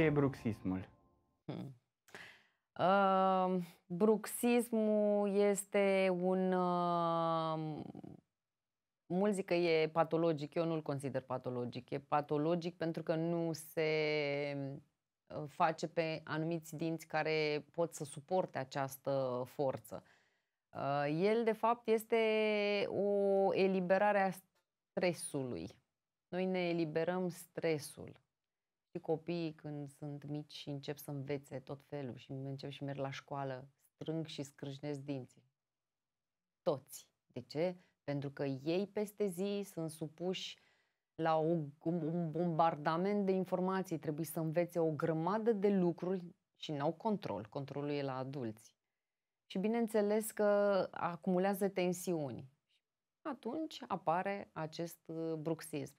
ce e bruxismul? Hmm. Uh, bruxismul este un... Uh, ehm, mulți zic că e patologic, eu nu-l consider patologic. E patologic pentru că nu se face pe anumiți dinți care pot să suporte această forță. Ehm, el, de fapt, este o eliberare a stresului. Noi ne eliberăm stresul și copiii când sunt mici și încep să învețe tot felul și încep și merg la școală, strâng și scrâșnesc dinții. Toți. De ce? Pentru că ei peste zi sunt supuși la o, un bombardament de informații, trebuie să învețe o grămadă de lucruri și n-au control, controlul e la adulți. Și bineînțeles că acumulează tensiuni. Atunci apare acest uh, bruxism.